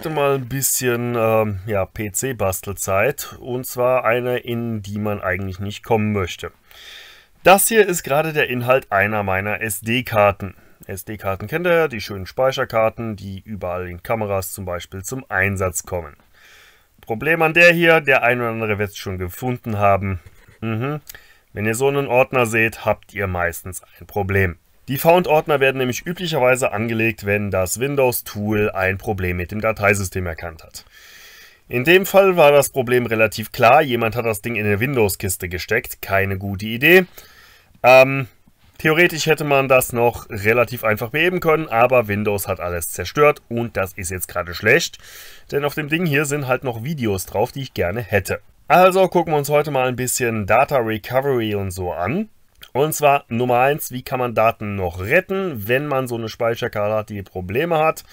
heute mal ein bisschen ähm, ja, PC-Bastelzeit und zwar eine, in die man eigentlich nicht kommen möchte. Das hier ist gerade der Inhalt einer meiner SD-Karten. SD-Karten kennt ihr ja, die schönen Speicherkarten, die überall in Kameras zum Beispiel zum Einsatz kommen. Problem an der hier, der ein oder andere wird es schon gefunden haben. Mhm. Wenn ihr so einen Ordner seht, habt ihr meistens ein Problem. Die Found-Ordner werden nämlich üblicherweise angelegt, wenn das Windows-Tool ein Problem mit dem Dateisystem erkannt hat. In dem Fall war das Problem relativ klar, jemand hat das Ding in eine Windows-Kiste gesteckt, keine gute Idee. Ähm, theoretisch hätte man das noch relativ einfach beheben können, aber Windows hat alles zerstört und das ist jetzt gerade schlecht, denn auf dem Ding hier sind halt noch Videos drauf, die ich gerne hätte. Also gucken wir uns heute mal ein bisschen Data Recovery und so an. Und zwar Nummer 1, wie kann man Daten noch retten, wenn man so eine Speicherkarte hat, die Probleme hat.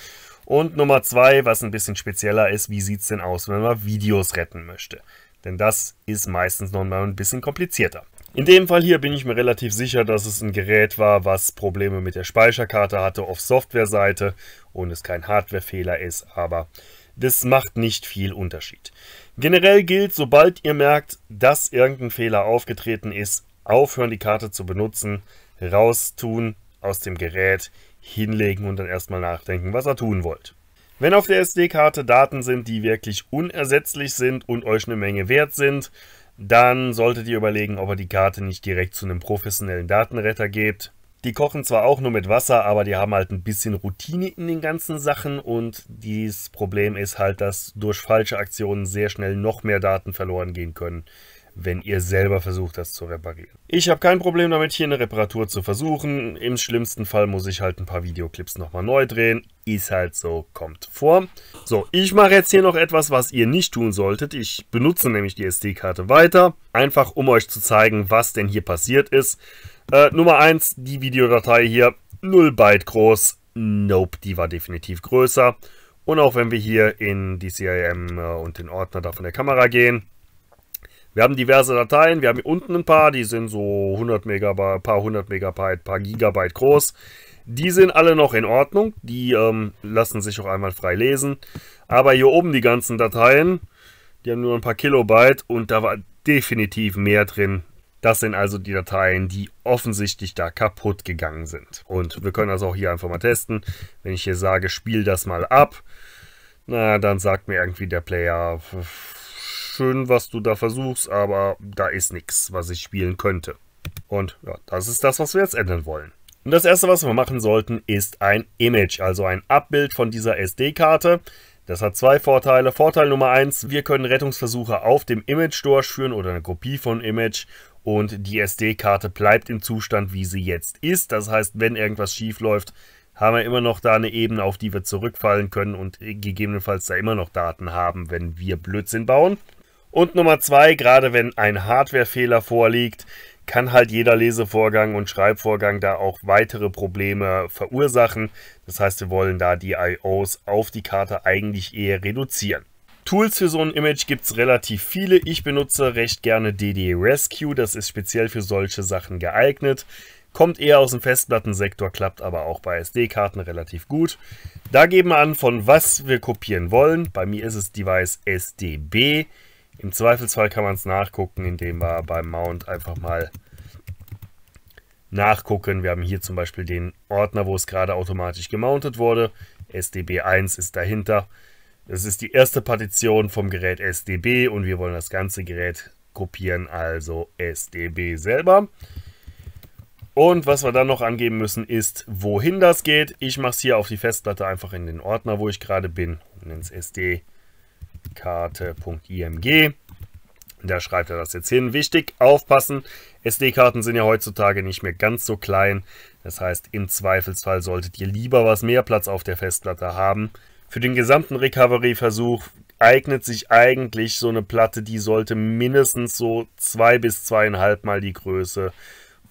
Und Nummer 2, was ein bisschen spezieller ist, wie sieht es denn aus, wenn man Videos retten möchte? Denn das ist meistens noch mal ein bisschen komplizierter. In dem Fall hier bin ich mir relativ sicher, dass es ein Gerät war, was Probleme mit der Speicherkarte hatte auf Softwareseite und es kein Hardwarefehler ist, aber das macht nicht viel Unterschied. Generell gilt, sobald ihr merkt, dass irgendein Fehler aufgetreten ist, aufhören, die Karte zu benutzen, raustun aus dem Gerät, hinlegen und dann erstmal nachdenken, was ihr tun wollt. Wenn auf der SD-Karte Daten sind, die wirklich unersetzlich sind und euch eine Menge wert sind, dann solltet ihr überlegen, ob ihr die Karte nicht direkt zu einem professionellen Datenretter gebt. Die kochen zwar auch nur mit Wasser, aber die haben halt ein bisschen Routine in den ganzen Sachen und das Problem ist halt, dass durch falsche Aktionen sehr schnell noch mehr Daten verloren gehen können wenn ihr selber versucht, das zu reparieren. Ich habe kein Problem damit, hier eine Reparatur zu versuchen. Im schlimmsten Fall muss ich halt ein paar Videoclips nochmal neu drehen. Ist halt so, kommt vor. So, ich mache jetzt hier noch etwas, was ihr nicht tun solltet. Ich benutze nämlich die SD-Karte weiter, einfach um euch zu zeigen, was denn hier passiert ist. Äh, Nummer 1, die Videodatei hier, 0 Byte groß. Nope, die war definitiv größer. Und auch wenn wir hier in die CIM äh, und den Ordner da von der Kamera gehen, wir haben diverse Dateien. Wir haben hier unten ein paar, die sind so 100 Megabyte, paar 100 Megabyte, paar Gigabyte groß. Die sind alle noch in Ordnung. Die ähm, lassen sich auch einmal frei lesen. Aber hier oben die ganzen Dateien, die haben nur ein paar Kilobyte und da war definitiv mehr drin. Das sind also die Dateien, die offensichtlich da kaputt gegangen sind. Und wir können das auch hier einfach mal testen. Wenn ich hier sage, spiel das mal ab, na, dann sagt mir irgendwie der Player, schön, was du da versuchst, aber da ist nichts, was ich spielen könnte. Und ja, das ist das, was wir jetzt ändern wollen. Und das erste, was wir machen sollten, ist ein Image, also ein Abbild von dieser SD-Karte. Das hat zwei Vorteile. Vorteil Nummer eins: wir können Rettungsversuche auf dem Image durchführen oder eine Kopie von Image und die SD-Karte bleibt im Zustand, wie sie jetzt ist. Das heißt, wenn irgendwas schief läuft, haben wir immer noch da eine Ebene, auf die wir zurückfallen können und gegebenenfalls da immer noch Daten haben, wenn wir Blödsinn bauen. Und Nummer zwei, gerade wenn ein Hardwarefehler vorliegt, kann halt jeder Lesevorgang und Schreibvorgang da auch weitere Probleme verursachen. Das heißt, wir wollen da die IOs auf die Karte eigentlich eher reduzieren. Tools für so ein Image gibt es relativ viele. Ich benutze recht gerne DD Rescue, das ist speziell für solche Sachen geeignet. Kommt eher aus dem Festplattensektor, klappt aber auch bei SD-Karten relativ gut. Da geben wir an, von was wir kopieren wollen. Bei mir ist es Device SDB. Im Zweifelsfall kann man es nachgucken, indem wir beim Mount einfach mal nachgucken. Wir haben hier zum Beispiel den Ordner, wo es gerade automatisch gemountet wurde. SDB1 ist dahinter. Das ist die erste Partition vom Gerät SDB und wir wollen das ganze Gerät kopieren, also SDB selber. Und was wir dann noch angeben müssen, ist, wohin das geht. Ich mache es hier auf die Festplatte einfach in den Ordner, wo ich gerade bin. Ich nenne es SD. SD-Karte.img. Da schreibt er das jetzt hin. Wichtig, aufpassen. SD-Karten sind ja heutzutage nicht mehr ganz so klein. Das heißt, im Zweifelsfall solltet ihr lieber was mehr Platz auf der Festplatte haben. Für den gesamten Recovery-Versuch eignet sich eigentlich so eine Platte, die sollte mindestens so zwei bis zweieinhalb Mal die Größe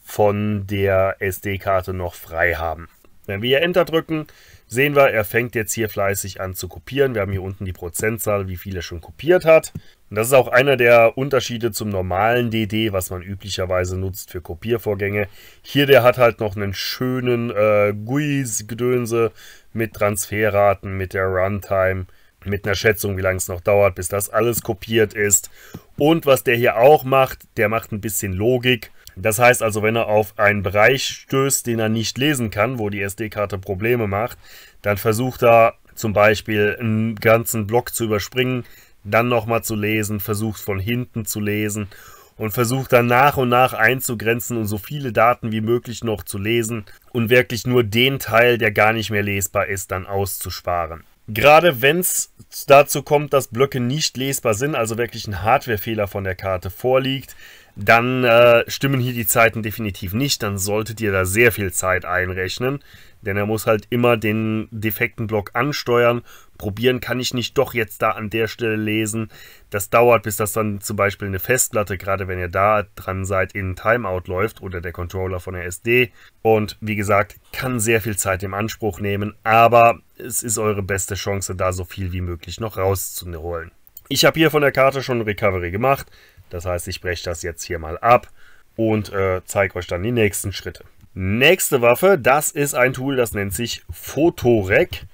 von der SD-Karte noch frei haben. Wenn wir Enter drücken, sehen wir, er fängt jetzt hier fleißig an zu kopieren. Wir haben hier unten die Prozentzahl, wie viel er schon kopiert hat. Und das ist auch einer der Unterschiede zum normalen DD, was man üblicherweise nutzt für Kopiervorgänge. Hier, der hat halt noch einen schönen äh, GUIs-Gedönse mit Transferraten, mit der Runtime, mit einer Schätzung, wie lange es noch dauert, bis das alles kopiert ist. Und was der hier auch macht, der macht ein bisschen Logik das heißt also, wenn er auf einen Bereich stößt, den er nicht lesen kann, wo die SD-Karte Probleme macht, dann versucht er zum Beispiel einen ganzen Block zu überspringen, dann nochmal zu lesen, versucht von hinten zu lesen und versucht dann nach und nach einzugrenzen und so viele Daten wie möglich noch zu lesen und wirklich nur den Teil, der gar nicht mehr lesbar ist, dann auszusparen. Gerade wenn es dazu kommt, dass Blöcke nicht lesbar sind, also wirklich ein Hardwarefehler von der Karte vorliegt, dann äh, stimmen hier die Zeiten definitiv nicht. Dann solltet ihr da sehr viel Zeit einrechnen. Denn er muss halt immer den defekten Block ansteuern. Probieren kann ich nicht doch jetzt da an der Stelle lesen. Das dauert, bis das dann zum Beispiel eine Festplatte, gerade wenn ihr da dran seid, in Timeout läuft oder der Controller von der SD. Und wie gesagt, kann sehr viel Zeit im Anspruch nehmen, aber es ist eure beste Chance, da so viel wie möglich noch rauszuholen. Ich habe hier von der Karte schon Recovery gemacht. Das heißt, ich breche das jetzt hier mal ab und äh, zeige euch dann die nächsten Schritte. Nächste Waffe, das ist ein Tool, das nennt sich Photorec.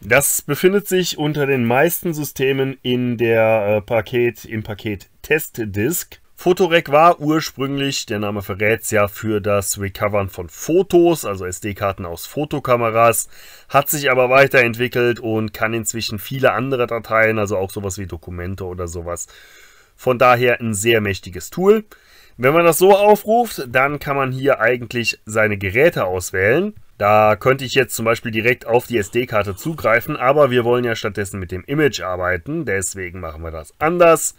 Das befindet sich unter den meisten Systemen in der äh, Paket, im Paket Testdisk. Photorec war ursprünglich, der Name verrät es ja, für das Recovern von Fotos, also SD-Karten aus Fotokameras, hat sich aber weiterentwickelt und kann inzwischen viele andere Dateien, also auch sowas wie Dokumente oder sowas, von daher ein sehr mächtiges Tool. Wenn man das so aufruft, dann kann man hier eigentlich seine Geräte auswählen. Da könnte ich jetzt zum Beispiel direkt auf die SD-Karte zugreifen, aber wir wollen ja stattdessen mit dem Image arbeiten. Deswegen machen wir das anders.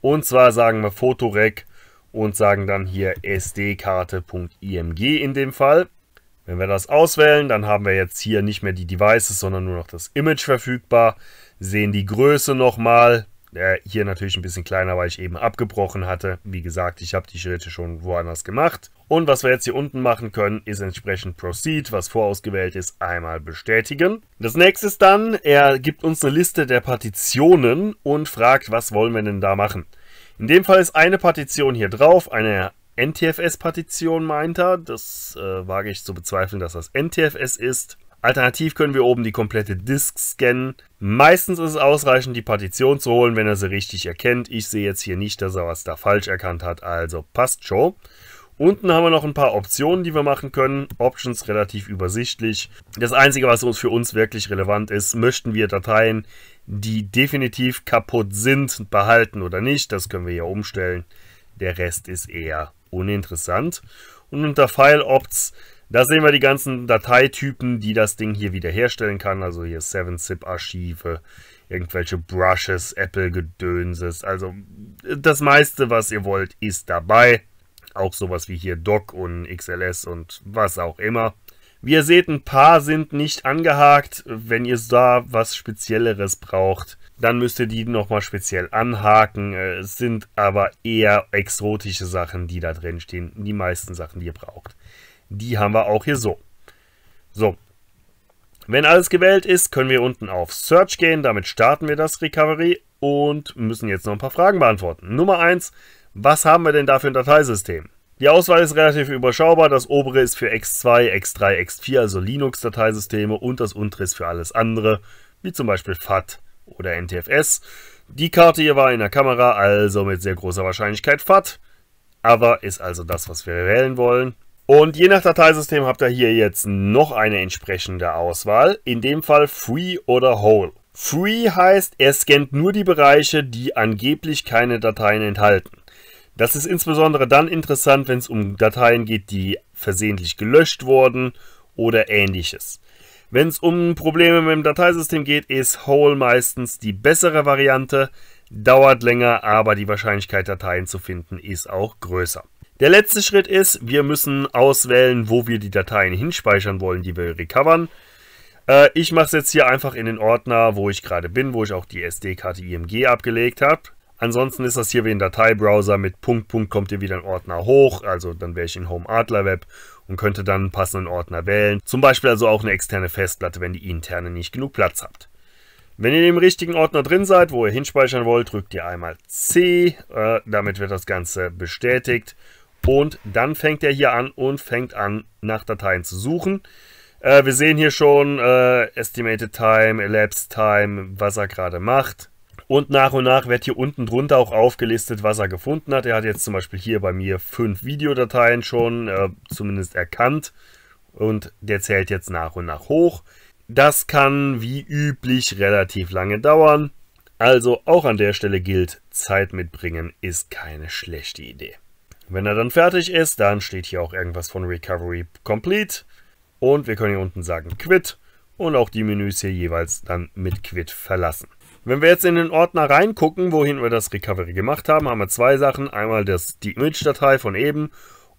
Und zwar sagen wir Fotorec und sagen dann hier SD-Karte.img in dem Fall. Wenn wir das auswählen, dann haben wir jetzt hier nicht mehr die Devices, sondern nur noch das Image verfügbar. Sehen die Größe nochmal, äh, hier natürlich ein bisschen kleiner, weil ich eben abgebrochen hatte. Wie gesagt, ich habe die Schritte schon woanders gemacht. Und was wir jetzt hier unten machen können, ist entsprechend Proceed, was vorausgewählt ist, einmal bestätigen. Das nächste ist dann, er gibt uns eine Liste der Partitionen und fragt, was wollen wir denn da machen. In dem Fall ist eine Partition hier drauf, eine NTFS-Partition meint er. Das äh, wage ich zu bezweifeln, dass das NTFS ist. Alternativ können wir oben die komplette Disk scannen. Meistens ist es ausreichend, die Partition zu holen, wenn er sie richtig erkennt. Ich sehe jetzt hier nicht, dass er was da falsch erkannt hat, also passt schon. Unten haben wir noch ein paar Optionen, die wir machen können. Options relativ übersichtlich. Das Einzige, was uns für uns wirklich relevant ist, möchten wir Dateien, die definitiv kaputt sind, behalten oder nicht. Das können wir hier umstellen. Der Rest ist eher uninteressant. Und unter File Opts da sehen wir die ganzen Dateitypen, die das Ding hier wiederherstellen kann. Also hier 7-Zip-Archive, irgendwelche Brushes, Apple-Gedönses. Also das meiste, was ihr wollt, ist dabei. Auch sowas wie hier Doc und XLS und was auch immer. Wie ihr seht, ein paar sind nicht angehakt. Wenn ihr da was Spezielleres braucht, dann müsst ihr die nochmal speziell anhaken. Äh, es sind aber eher exotische Sachen, die da drin stehen. Die meisten Sachen, die ihr braucht. Die haben wir auch hier so. So. Wenn alles gewählt ist, können wir unten auf Search gehen. Damit starten wir das Recovery und müssen jetzt noch ein paar Fragen beantworten. Nummer 1. Was haben wir denn da für ein Dateisystem? Die Auswahl ist relativ überschaubar. Das obere ist für X2, X3, X4, also Linux-Dateisysteme und das untere ist für alles andere, wie zum Beispiel FAT oder NTFS. Die Karte hier war in der Kamera, also mit sehr großer Wahrscheinlichkeit FAT. Aber ist also das, was wir wählen wollen. Und je nach Dateisystem habt ihr hier jetzt noch eine entsprechende Auswahl, in dem Fall Free oder Whole. Free heißt, er scannt nur die Bereiche, die angeblich keine Dateien enthalten. Das ist insbesondere dann interessant, wenn es um Dateien geht, die versehentlich gelöscht wurden oder ähnliches. Wenn es um Probleme mit dem Dateisystem geht, ist Whole meistens die bessere Variante, dauert länger, aber die Wahrscheinlichkeit, Dateien zu finden, ist auch größer. Der letzte Schritt ist, wir müssen auswählen, wo wir die Dateien hinspeichern wollen, die wir recovern. Äh, ich mache es jetzt hier einfach in den Ordner, wo ich gerade bin, wo ich auch die SD-Karte IMG abgelegt habe. Ansonsten ist das hier wie ein Dateibrowser. Mit Punkt, Punkt kommt ihr wieder ein Ordner hoch. Also dann wäre ich in Home Adler Web und könnte dann einen passenden Ordner wählen. Zum Beispiel also auch eine externe Festplatte, wenn die interne nicht genug Platz habt. Wenn ihr im richtigen Ordner drin seid, wo ihr hinspeichern wollt, drückt ihr einmal C. Äh, damit wird das Ganze bestätigt. Und dann fängt er hier an und fängt an, nach Dateien zu suchen. Äh, wir sehen hier schon äh, Estimated Time, Elapsed Time, was er gerade macht. Und nach und nach wird hier unten drunter auch aufgelistet, was er gefunden hat. Er hat jetzt zum Beispiel hier bei mir fünf Videodateien schon äh, zumindest erkannt. Und der zählt jetzt nach und nach hoch. Das kann wie üblich relativ lange dauern. Also auch an der Stelle gilt, Zeit mitbringen ist keine schlechte Idee. Wenn er dann fertig ist, dann steht hier auch irgendwas von Recovery Complete. Und wir können hier unten sagen Quit und auch die Menüs hier jeweils dann mit Quit verlassen. Wenn wir jetzt in den Ordner reingucken, wohin wir das Recovery gemacht haben, haben wir zwei Sachen. Einmal das, die Image-Datei von eben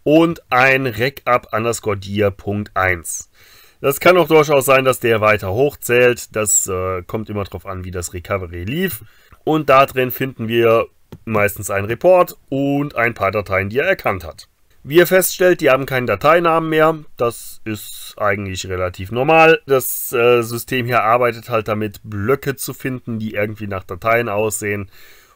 und ein Recap underscore dir.1. Das kann auch durchaus sein, dass der weiter hochzählt. Das äh, kommt immer darauf an, wie das Recovery lief. Und da drin finden wir meistens ein Report und ein paar Dateien, die er erkannt hat. Wie ihr feststellt, die haben keinen Dateinamen mehr. Das ist eigentlich relativ normal. Das äh, System hier arbeitet halt damit, Blöcke zu finden, die irgendwie nach Dateien aussehen.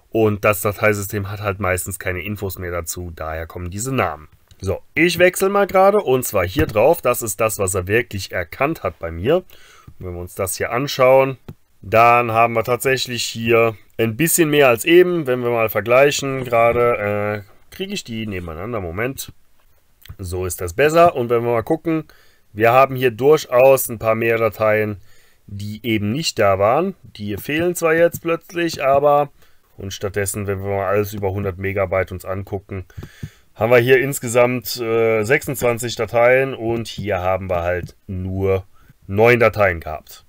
Und das Dateisystem hat halt meistens keine Infos mehr dazu. Daher kommen diese Namen. So, ich wechsle mal gerade und zwar hier drauf. Das ist das, was er wirklich erkannt hat bei mir. wenn wir uns das hier anschauen, dann haben wir tatsächlich hier ein bisschen mehr als eben, wenn wir mal vergleichen gerade, äh, kriege ich die nebeneinander. Moment. So ist das besser. Und wenn wir mal gucken, wir haben hier durchaus ein paar mehr Dateien, die eben nicht da waren. Die fehlen zwar jetzt plötzlich, aber und stattdessen, wenn wir mal alles über 100 Megabyte uns angucken, haben wir hier insgesamt äh, 26 Dateien und hier haben wir halt nur 9 Dateien gehabt.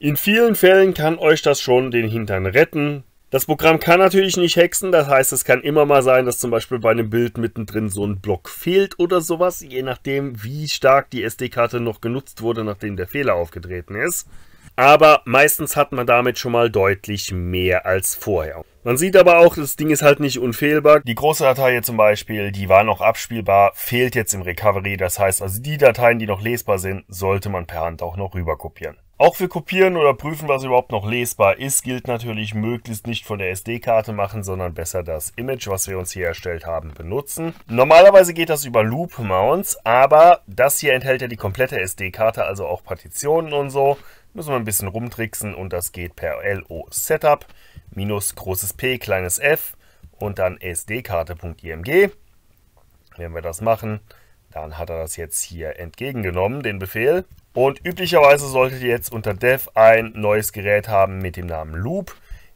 In vielen Fällen kann euch das schon den Hintern retten. Das Programm kann natürlich nicht hexen, das heißt, es kann immer mal sein, dass zum Beispiel bei einem Bild mittendrin so ein Block fehlt oder sowas, je nachdem, wie stark die SD-Karte noch genutzt wurde, nachdem der Fehler aufgetreten ist. Aber meistens hat man damit schon mal deutlich mehr als vorher. Man sieht aber auch, das Ding ist halt nicht unfehlbar. Die große Datei zum Beispiel, die war noch abspielbar, fehlt jetzt im Recovery. Das heißt also, die Dateien, die noch lesbar sind, sollte man per Hand auch noch rüber kopieren. Auch für Kopieren oder Prüfen, was überhaupt noch lesbar ist, gilt natürlich möglichst nicht von der SD-Karte machen, sondern besser das Image, was wir uns hier erstellt haben, benutzen. Normalerweise geht das über Loop-Mounts, aber das hier enthält ja die komplette SD-Karte, also auch Partitionen und so. Müssen wir ein bisschen rumtricksen und das geht per LO Setup minus großes P, kleines f und dann sdkarte.img. Wenn wir das machen, dann hat er das jetzt hier entgegengenommen, den Befehl. Und üblicherweise solltet ihr jetzt unter Dev ein neues Gerät haben mit dem Namen Loop.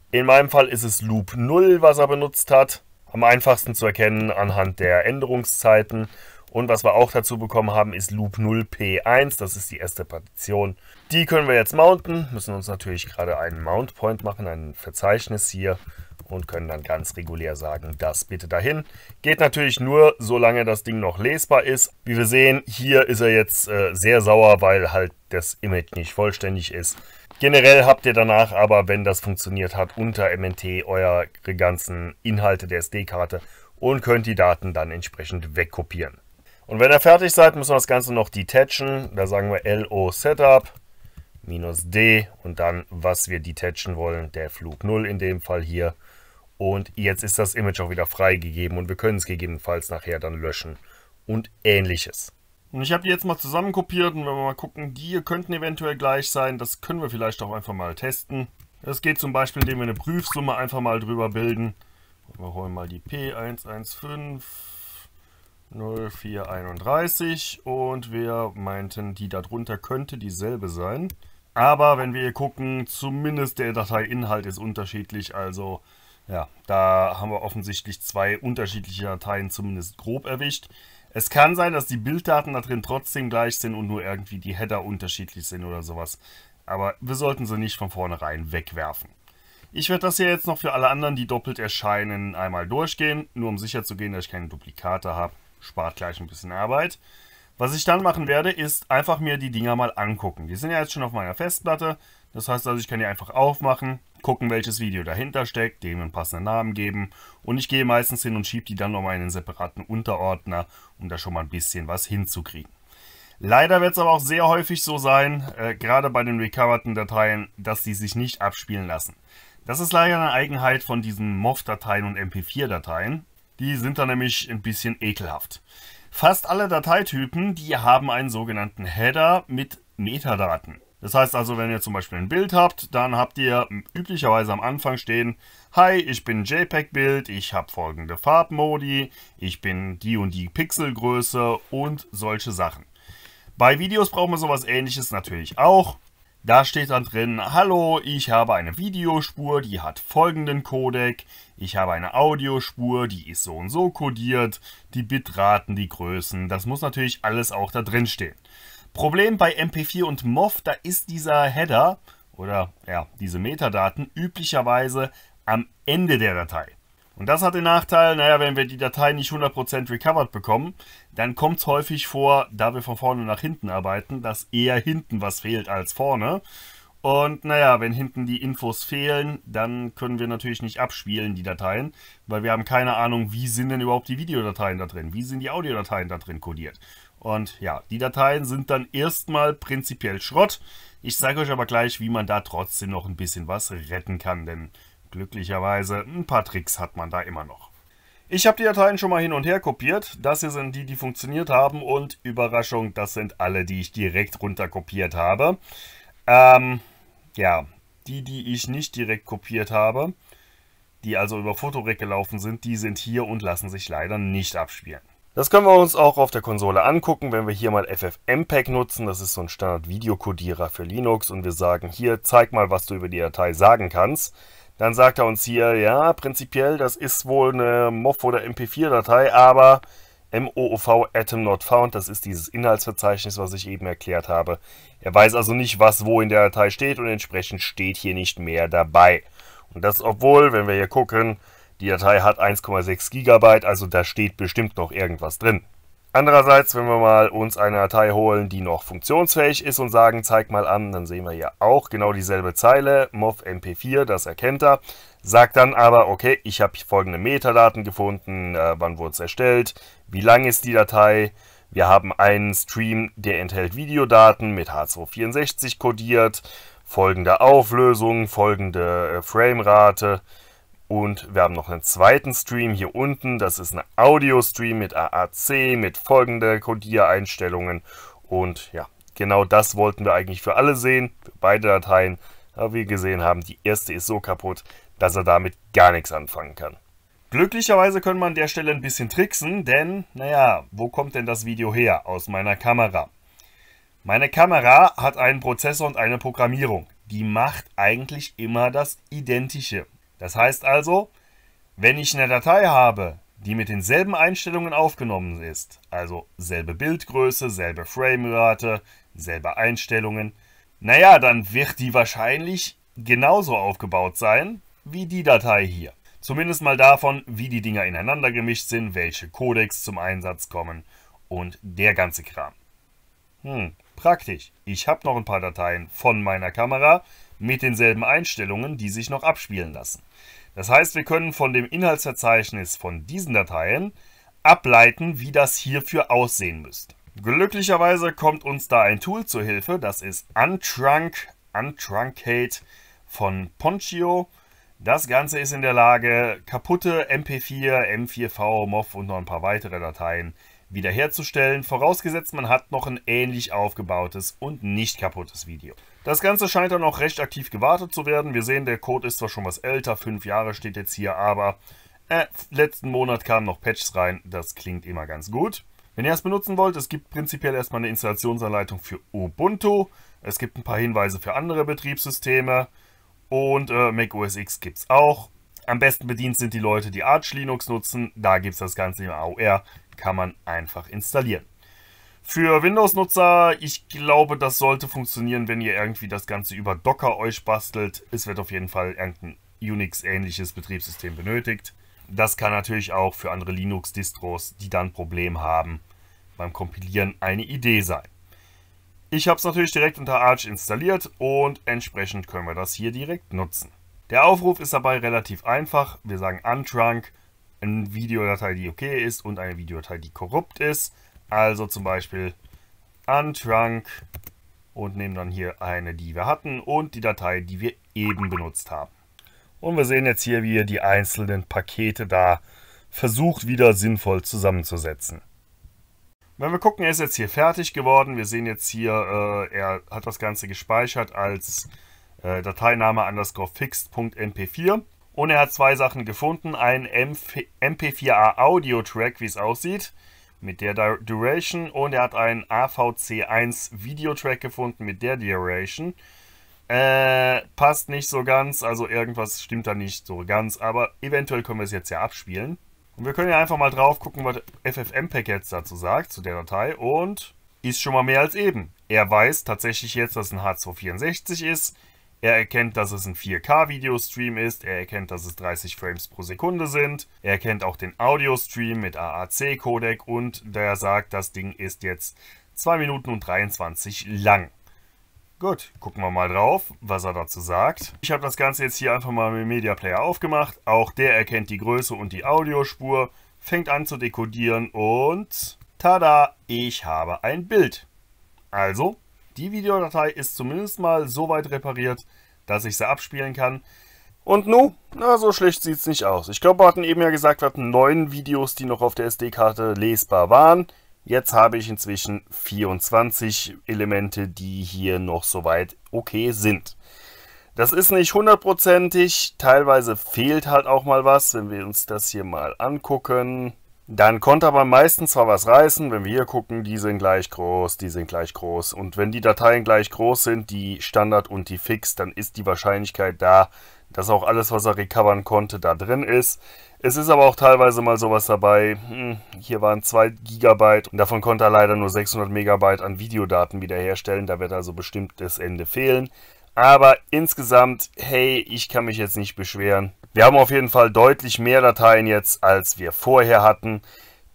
In meinem Fall ist es Loop 0, was er benutzt hat. Am einfachsten zu erkennen anhand der Änderungszeiten. Und was wir auch dazu bekommen haben, ist Loop 0P1. Das ist die erste Partition. Die können wir jetzt mounten. Müssen uns natürlich gerade einen Mount Point machen, ein Verzeichnis hier und können dann ganz regulär sagen, das bitte dahin. Geht natürlich nur, solange das Ding noch lesbar ist. Wie wir sehen, hier ist er jetzt äh, sehr sauer, weil halt das Image nicht vollständig ist. Generell habt ihr danach aber, wenn das funktioniert hat, unter MNT eure ganzen Inhalte der SD-Karte und könnt die Daten dann entsprechend wegkopieren. Und wenn ihr fertig seid, müssen wir das Ganze noch detachen. Da sagen wir LO Setup minus D und dann, was wir detachen wollen, der Flug 0 in dem Fall hier. Und jetzt ist das Image auch wieder freigegeben und wir können es gegebenenfalls nachher dann löschen und ähnliches. Und ich habe die jetzt mal zusammenkopiert und wenn wir mal gucken, die hier könnten eventuell gleich sein. Das können wir vielleicht auch einfach mal testen. Das geht zum Beispiel, indem wir eine Prüfsumme einfach mal drüber bilden. Wir holen mal die P115 0431 und wir meinten, die darunter könnte dieselbe sein. Aber wenn wir hier gucken, zumindest der Dateiinhalt ist unterschiedlich, also ja, da haben wir offensichtlich zwei unterschiedliche Dateien zumindest grob erwischt. Es kann sein, dass die Bilddaten da drin trotzdem gleich sind und nur irgendwie die Header unterschiedlich sind oder sowas. Aber wir sollten sie nicht von vornherein wegwerfen. Ich werde das hier jetzt noch für alle anderen, die doppelt erscheinen, einmal durchgehen, nur um sicher zu gehen, dass ich keine Duplikate habe. Spart gleich ein bisschen Arbeit. Was ich dann machen werde, ist einfach mir die Dinger mal angucken. Die sind ja jetzt schon auf meiner Festplatte. Das heißt also, ich kann die einfach aufmachen, gucken, welches Video dahinter steckt, dem einen passenden Namen geben und ich gehe meistens hin und schiebe die dann nochmal in einen separaten Unterordner, um da schon mal ein bisschen was hinzukriegen. Leider wird es aber auch sehr häufig so sein, äh, gerade bei den recoverten Dateien, dass die sich nicht abspielen lassen. Das ist leider eine Eigenheit von diesen MOV-Dateien und MP4-Dateien. Die sind da nämlich ein bisschen ekelhaft. Fast alle Dateitypen, die haben einen sogenannten Header mit Metadaten. Das heißt also, wenn ihr zum Beispiel ein Bild habt, dann habt ihr üblicherweise am Anfang stehen, Hi, ich bin JPEG-Bild, ich habe folgende Farbmodi, ich bin die und die Pixelgröße und solche Sachen. Bei Videos brauchen wir sowas ähnliches natürlich auch. Da steht dann drin, hallo, ich habe eine Videospur, die hat folgenden Codec, ich habe eine Audiospur, die ist so und so kodiert, die Bitraten, die Größen, das muss natürlich alles auch da drin stehen. Problem bei MP4 und MOV, da ist dieser Header oder ja, diese Metadaten üblicherweise am Ende der Datei. Und das hat den Nachteil, naja, wenn wir die Datei nicht 100% recovered bekommen, dann kommt es häufig vor, da wir von vorne nach hinten arbeiten, dass eher hinten was fehlt als vorne. Und naja, wenn hinten die Infos fehlen, dann können wir natürlich nicht abspielen, die Dateien, weil wir haben keine Ahnung, wie sind denn überhaupt die Videodateien da drin, wie sind die Audiodateien da drin kodiert. Und ja, die Dateien sind dann erstmal prinzipiell Schrott. Ich zeige euch aber gleich, wie man da trotzdem noch ein bisschen was retten kann, denn glücklicherweise ein paar Tricks hat man da immer noch. Ich habe die Dateien schon mal hin und her kopiert. Das hier sind die, die funktioniert haben und Überraschung, das sind alle, die ich direkt runter kopiert habe. Ähm, ja, die, die ich nicht direkt kopiert habe, die also über Photorec gelaufen sind, die sind hier und lassen sich leider nicht abspielen. Das können wir uns auch auf der Konsole angucken, wenn wir hier mal FFmpeg nutzen. Das ist so ein Standard-Videokodierer für Linux und wir sagen hier, zeig mal, was du über die Datei sagen kannst. Dann sagt er uns hier, ja, prinzipiell, das ist wohl eine MOV oder MP4-Datei, aber MOOV Atom Not Found, das ist dieses Inhaltsverzeichnis, was ich eben erklärt habe. Er weiß also nicht, was wo in der Datei steht und entsprechend steht hier nicht mehr dabei. Und das obwohl, wenn wir hier gucken, die Datei hat 1,6 GB, also da steht bestimmt noch irgendwas drin. Andererseits, wenn wir mal uns eine Datei holen, die noch funktionsfähig ist und sagen, zeig mal an, dann sehen wir ja auch genau dieselbe Zeile, MOV MP4, das erkennt er, sagt dann aber, okay, ich habe folgende Metadaten gefunden, äh, wann wurde es erstellt, wie lang ist die Datei, wir haben einen Stream, der enthält Videodaten mit H264 kodiert, folgende Auflösung, folgende äh, Framerate, und wir haben noch einen zweiten Stream hier unten. Das ist ein Audio-Stream mit AAC, mit folgender einstellungen Und ja, genau das wollten wir eigentlich für alle sehen, für beide Dateien. Aber wie wir gesehen haben, die erste ist so kaputt, dass er damit gar nichts anfangen kann. Glücklicherweise können wir an der Stelle ein bisschen tricksen, denn, naja, wo kommt denn das Video her? Aus meiner Kamera. Meine Kamera hat einen Prozessor und eine Programmierung. Die macht eigentlich immer das Identische. Das heißt also, wenn ich eine Datei habe, die mit denselben Einstellungen aufgenommen ist, also selbe Bildgröße, selbe Framerate, selbe Einstellungen, naja, dann wird die wahrscheinlich genauso aufgebaut sein wie die Datei hier. Zumindest mal davon, wie die Dinger ineinander gemischt sind, welche Codecs zum Einsatz kommen und der ganze Kram. Hm, praktisch. Ich habe noch ein paar Dateien von meiner Kamera, mit denselben Einstellungen, die sich noch abspielen lassen. Das heißt, wir können von dem Inhaltsverzeichnis von diesen Dateien ableiten, wie das hierfür aussehen müsste. Glücklicherweise kommt uns da ein Tool zur Hilfe, das ist Untrunk, Untruncate von Poncio. Das Ganze ist in der Lage, kaputte MP4, M4V, MOV und noch ein paar weitere Dateien wiederherzustellen, vorausgesetzt man hat noch ein ähnlich aufgebautes und nicht kaputtes Video. Das Ganze scheint dann auch recht aktiv gewartet zu werden. Wir sehen, der Code ist zwar schon was älter, fünf Jahre steht jetzt hier, aber äh, letzten Monat kamen noch Patches rein. Das klingt immer ganz gut. Wenn ihr es benutzen wollt, es gibt prinzipiell erstmal eine Installationsanleitung für Ubuntu. Es gibt ein paar Hinweise für andere Betriebssysteme. Und äh, Mac OS X gibt es auch. Am besten bedient sind die Leute, die Arch Linux nutzen. Da gibt es das Ganze im AOR. Kann man einfach installieren. Für Windows-Nutzer, ich glaube, das sollte funktionieren, wenn ihr irgendwie das Ganze über Docker euch bastelt. Es wird auf jeden Fall irgendein Unix-ähnliches Betriebssystem benötigt. Das kann natürlich auch für andere Linux-Distros, die dann Probleme haben, beim Kompilieren eine Idee sein. Ich habe es natürlich direkt unter Arch installiert und entsprechend können wir das hier direkt nutzen. Der Aufruf ist dabei relativ einfach. Wir sagen untrunk, eine Videodatei, die okay ist und eine Videodatei, die korrupt ist. Also zum Beispiel untrunk und nehmen dann hier eine, die wir hatten und die Datei, die wir eben benutzt haben. Und wir sehen jetzt hier, wie ihr die einzelnen Pakete da versucht wieder sinnvoll zusammenzusetzen. Wenn wir gucken, er ist jetzt hier fertig geworden. Wir sehen jetzt hier, äh, er hat das Ganze gespeichert als äh, Dateiname underscore fixed.mp4. Und er hat zwei Sachen gefunden. Einen MP4a Audio Track, wie es aussieht mit der Duration und er hat einen AVC1 Videotrack gefunden mit der Duration. Äh, passt nicht so ganz, also irgendwas stimmt da nicht so ganz, aber eventuell können wir es jetzt ja abspielen. Und wir können ja einfach mal drauf gucken, was FFmpeg jetzt dazu sagt, zu der Datei und ist schon mal mehr als eben. Er weiß tatsächlich jetzt, dass es ein H264 ist. Er erkennt, dass es ein 4K-Videostream ist, er erkennt, dass es 30 Frames pro Sekunde sind, er erkennt auch den Audio-Stream mit AAC-Codec und der sagt, das Ding ist jetzt 2 Minuten und 23 lang. Gut, gucken wir mal drauf, was er dazu sagt. Ich habe das Ganze jetzt hier einfach mal mit dem Media Player aufgemacht. Auch der erkennt die Größe und die Audiospur, fängt an zu dekodieren und... Tada, ich habe ein Bild. Also die Videodatei ist zumindest mal so weit repariert, dass ich sie abspielen kann. Und nu, na, so schlecht sieht es nicht aus. Ich glaube, wir hatten eben ja gesagt, wir hatten neun Videos, die noch auf der SD-Karte lesbar waren. Jetzt habe ich inzwischen 24 Elemente, die hier noch soweit okay sind. Das ist nicht hundertprozentig, teilweise fehlt halt auch mal was, wenn wir uns das hier mal angucken. Dann konnte aber meistens zwar was reißen, wenn wir hier gucken, die sind gleich groß, die sind gleich groß. Und wenn die Dateien gleich groß sind, die Standard und die Fix, dann ist die Wahrscheinlichkeit da, dass auch alles, was er recovern konnte, da drin ist. Es ist aber auch teilweise mal sowas dabei, hm, hier waren 2 GB und davon konnte er leider nur 600 MB an Videodaten wiederherstellen, da wird also bestimmt das Ende fehlen. Aber insgesamt, hey, ich kann mich jetzt nicht beschweren. Wir haben auf jeden Fall deutlich mehr Dateien jetzt, als wir vorher hatten.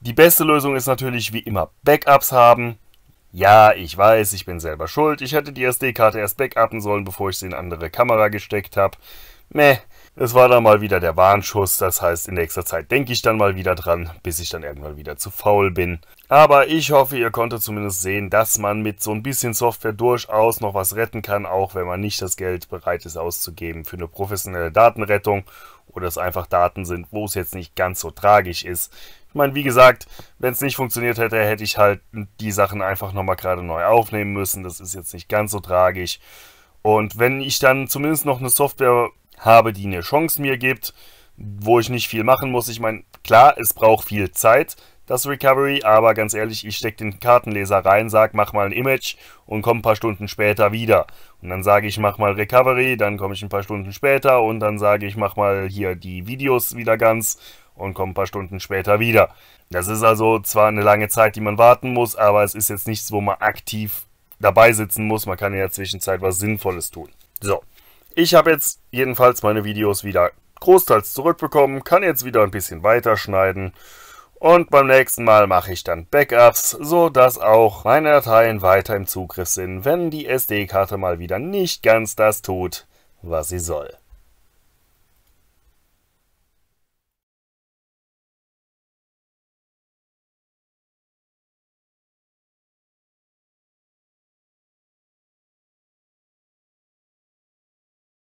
Die beste Lösung ist natürlich wie immer Backups haben. Ja, ich weiß, ich bin selber schuld. Ich hätte die SD-Karte erst backuppen sollen, bevor ich sie in andere Kamera gesteckt habe. Meh, es war dann mal wieder der Warnschuss, das heißt in nächster Zeit denke ich dann mal wieder dran, bis ich dann irgendwann wieder zu faul bin. Aber ich hoffe, ihr konntet zumindest sehen, dass man mit so ein bisschen Software durchaus noch was retten kann, auch wenn man nicht das Geld bereit ist auszugeben für eine professionelle Datenrettung oder es einfach Daten sind, wo es jetzt nicht ganz so tragisch ist. Ich meine, wie gesagt, wenn es nicht funktioniert hätte, hätte ich halt die Sachen einfach nochmal gerade neu aufnehmen müssen. Das ist jetzt nicht ganz so tragisch. Und wenn ich dann zumindest noch eine Software habe, die eine Chance mir gibt, wo ich nicht viel machen muss. Ich meine, klar, es braucht viel Zeit, das Recovery, aber ganz ehrlich, ich stecke den Kartenleser rein, sage, mach mal ein Image und komme ein paar Stunden später wieder. Und dann sage ich, mach mal Recovery, dann komme ich ein paar Stunden später und dann sage ich, mach mal hier die Videos wieder ganz und komme ein paar Stunden später wieder. Das ist also zwar eine lange Zeit, die man warten muss, aber es ist jetzt nichts, wo man aktiv dabei sitzen muss. Man kann in der Zwischenzeit was Sinnvolles tun. So, ich habe jetzt jedenfalls meine Videos wieder großteils zurückbekommen, kann jetzt wieder ein bisschen weiter schneiden und beim nächsten Mal mache ich dann Backups, so dass auch meine Dateien weiter im Zugriff sind, wenn die SD-Karte mal wieder nicht ganz das tut, was sie soll.